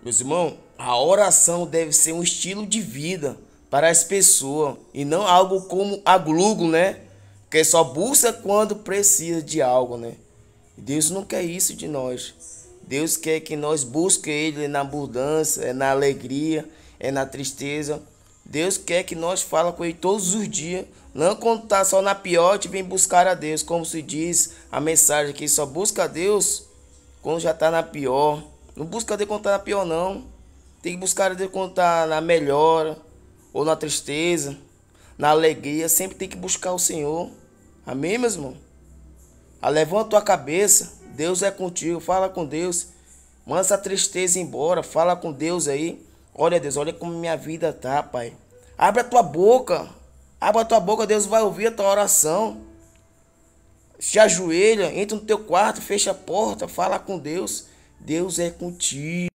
Meus irmãos, a oração deve ser um estilo de vida para as pessoas e não algo como aglugo, né? Que só busca quando precisa de algo, né? Deus não quer isso de nós. Deus quer que nós busque Ele na abundância, é na alegria, é na tristeza. Deus quer que nós fala com Ele todos os dias. Não quando está só na te vem buscar a Deus. Como se diz a mensagem aqui, só busca a Deus quando já está na pior. Não busca decontar na pior, não. Tem que buscar contar na melhora, ou na tristeza, na alegria. Sempre tem que buscar o Senhor. Amém, meus irmãos? a ah, levanta tua cabeça. Deus é contigo. Fala com Deus. Manda essa tristeza embora. Fala com Deus aí. Olha, Deus, olha como minha vida tá, Pai. Abre a tua boca. Abre a tua boca, Deus vai ouvir a tua oração. Se ajoelha, entra no teu quarto, fecha a porta, fala com Deus. Deus é contigo.